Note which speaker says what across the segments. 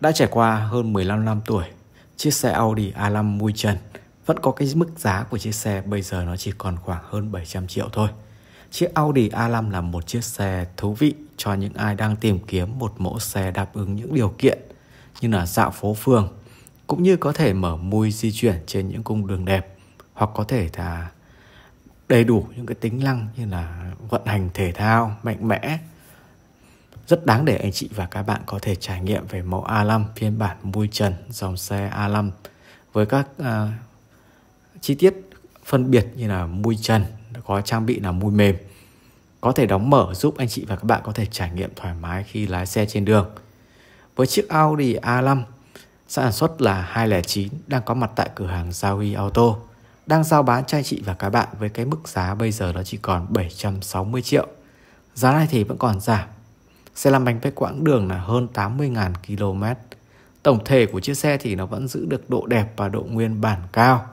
Speaker 1: Đã trải qua hơn 15 năm tuổi, chiếc xe Audi A5 mui trần vẫn có cái mức giá của chiếc xe bây giờ nó chỉ còn khoảng hơn 700 triệu thôi. Chiếc Audi A5 là một chiếc xe thú vị cho những ai đang tìm kiếm một mẫu xe đáp ứng những điều kiện như là dạo phố phường, cũng như có thể mở mui di chuyển trên những cung đường đẹp hoặc có thể là đầy đủ những cái tính năng như là vận hành thể thao mạnh mẽ rất đáng để anh chị và các bạn có thể trải nghiệm về mẫu A5 phiên bản mui trần dòng xe A5 với các uh, chi tiết phân biệt như là mui trần có trang bị là mui mềm có thể đóng mở giúp anh chị và các bạn có thể trải nghiệm thoải mái khi lái xe trên đường. Với chiếc Audi A5 sản xuất là 209 đang có mặt tại cửa hàng Giao Huy Auto đang giao bán cho anh chị và các bạn với cái mức giá bây giờ nó chỉ còn 760 triệu. Giá này thì vẫn còn giảm Xe lăn bánh với quãng đường là hơn 80.000 km. Tổng thể của chiếc xe thì nó vẫn giữ được độ đẹp và độ nguyên bản cao.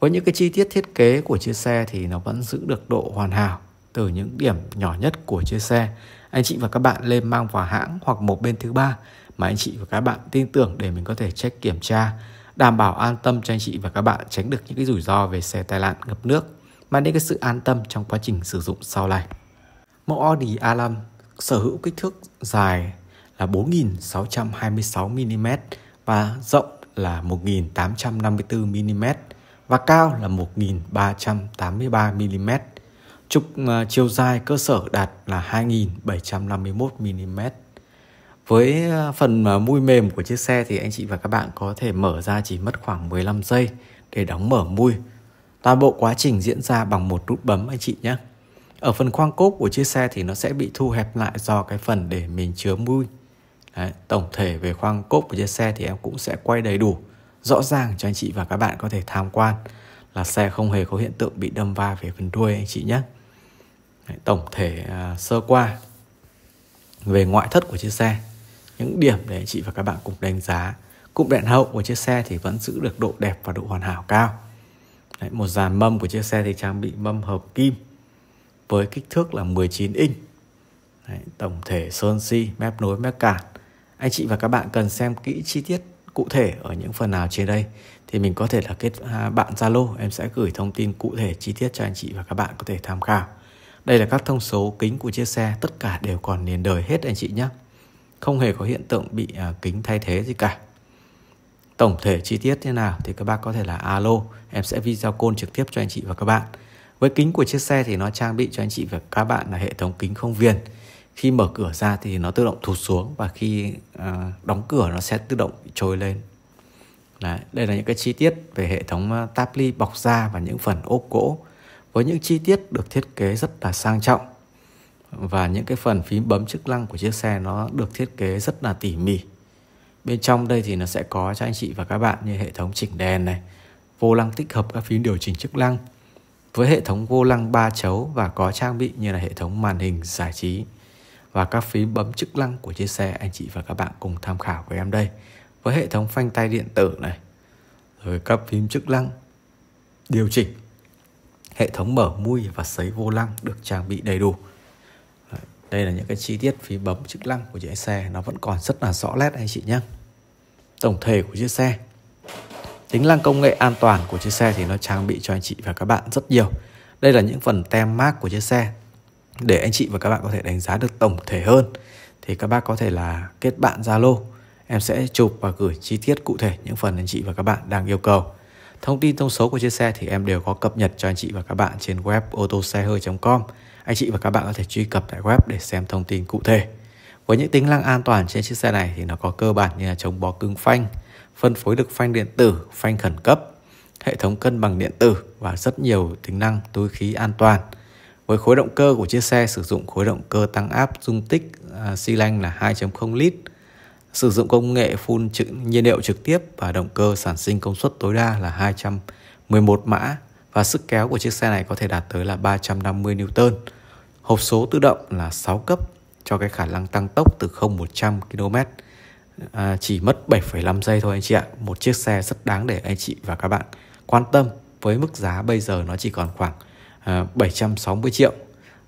Speaker 1: Với những cái chi tiết thiết kế của chiếc xe thì nó vẫn giữ được độ hoàn hảo từ những điểm nhỏ nhất của chiếc xe. Anh chị và các bạn lên mang vào hãng hoặc một bên thứ ba mà anh chị và các bạn tin tưởng để mình có thể check kiểm tra, đảm bảo an tâm cho anh chị và các bạn tránh được những cái rủi ro về xe tai nạn ngập nước, mang đến cái sự an tâm trong quá trình sử dụng sau này. Mẫu Audi A5 sở hữu kích thước dài là 4.626 mm và rộng là 1.854 mm và cao là 1.383 mm. Trục à, chiều dài cơ sở đạt là 2.751 mm. Với à, phần à, mui mềm của chiếc xe thì anh chị và các bạn có thể mở ra chỉ mất khoảng 15 giây để đóng mở mui. Toàn bộ quá trình diễn ra bằng một nút bấm anh chị nhé ở phần khoang cốp của chiếc xe thì nó sẽ bị thu hẹp lại do cái phần để mình chứa mui Đấy, tổng thể về khoang cốp của chiếc xe thì em cũng sẽ quay đầy đủ rõ ràng cho anh chị và các bạn có thể tham quan là xe không hề có hiện tượng bị đâm va về phần đuôi anh chị nhé Đấy, tổng thể à, sơ qua về ngoại thất của chiếc xe những điểm để anh chị và các bạn cùng đánh giá cụm đèn hậu của chiếc xe thì vẫn giữ được độ đẹp và độ hoàn hảo cao Đấy, một dàn mâm của chiếc xe thì trang bị mâm hợp kim với kích thước là 19 inch. Đấy, tổng thể sơn si, mép nối, mép cản. Anh chị và các bạn cần xem kỹ chi tiết cụ thể ở những phần nào trên đây thì mình có thể là kết à, bạn Zalo, em sẽ gửi thông tin cụ thể chi tiết cho anh chị và các bạn có thể tham khảo. Đây là các thông số kính của chiếc xe, tất cả đều còn liền đời hết anh chị nhé. Không hề có hiện tượng bị à, kính thay thế gì cả. Tổng thể chi tiết thế nào thì các bác có thể là alo, em sẽ video call trực tiếp cho anh chị và các bạn. Với kính của chiếc xe thì nó trang bị cho anh chị và các bạn là hệ thống kính không viền. Khi mở cửa ra thì nó tự động thụt xuống và khi à, đóng cửa nó sẽ tự động trồi lên. Đấy, đây là những cái chi tiết về hệ thống à, táp ly bọc da và những phần ốp gỗ với những chi tiết được thiết kế rất là sang trọng và những cái phần phím bấm chức năng của chiếc xe nó được thiết kế rất là tỉ mỉ. Bên trong đây thì nó sẽ có cho anh chị và các bạn như hệ thống chỉnh đèn này, vô lăng tích hợp các phím điều chỉnh chức năng, với hệ thống vô lăng ba chấu và có trang bị như là hệ thống màn hình giải trí và các phím bấm chức năng của chiếc xe anh chị và các bạn cùng tham khảo với em đây với hệ thống phanh tay điện tử này rồi các phím chức năng điều chỉnh hệ thống mở mui và sấy vô lăng được trang bị đầy đủ đây là những cái chi tiết phím bấm chức năng của chiếc xe nó vẫn còn rất là rõ nét anh chị nhé tổng thể của chiếc xe Tính năng công nghệ an toàn của chiếc xe thì nó trang bị cho anh chị và các bạn rất nhiều. Đây là những phần tem mát của chiếc xe để anh chị và các bạn có thể đánh giá được tổng thể hơn. Thì các bác có thể là kết bạn Zalo. Em sẽ chụp và gửi chi tiết cụ thể những phần anh chị và các bạn đang yêu cầu. Thông tin thông số của chiếc xe thì em đều có cập nhật cho anh chị và các bạn trên web otoxehơi.com. Anh chị và các bạn có thể truy cập tại web để xem thông tin cụ thể. Với những tính năng an toàn trên chiếc xe này thì nó có cơ bản như là chống bó cứng phanh, phân phối được phanh điện tử, phanh khẩn cấp, hệ thống cân bằng điện tử và rất nhiều tính năng túi khí an toàn. Với khối động cơ của chiếc xe sử dụng khối động cơ tăng áp dung tích à, xi lanh là 2.0 lít, sử dụng công nghệ phun trực, nhiên liệu trực tiếp và động cơ sản sinh công suất tối đa là 211 mã và sức kéo của chiếc xe này có thể đạt tới là 350 Newton. Hộp số tự động là 6 cấp cho cái khả năng tăng tốc từ 0 100 km à, chỉ mất 7,5 giây thôi anh chị ạ một chiếc xe rất đáng để anh chị và các bạn quan tâm với mức giá bây giờ nó chỉ còn khoảng à, 760 triệu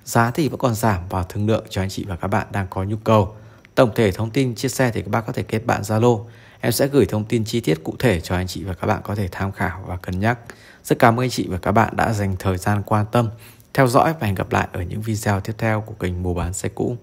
Speaker 1: giá thì vẫn còn giảm vào thương lượng cho anh chị và các bạn đang có nhu cầu tổng thể thông tin chiếc xe thì các bác có thể kết bạn Zalo em sẽ gửi thông tin chi tiết cụ thể cho anh chị và các bạn có thể tham khảo và cân nhắc rất cảm ơn anh chị và các bạn đã dành thời gian quan tâm theo dõi và hẹn gặp lại ở những video tiếp theo của kênh mua bán xe cũ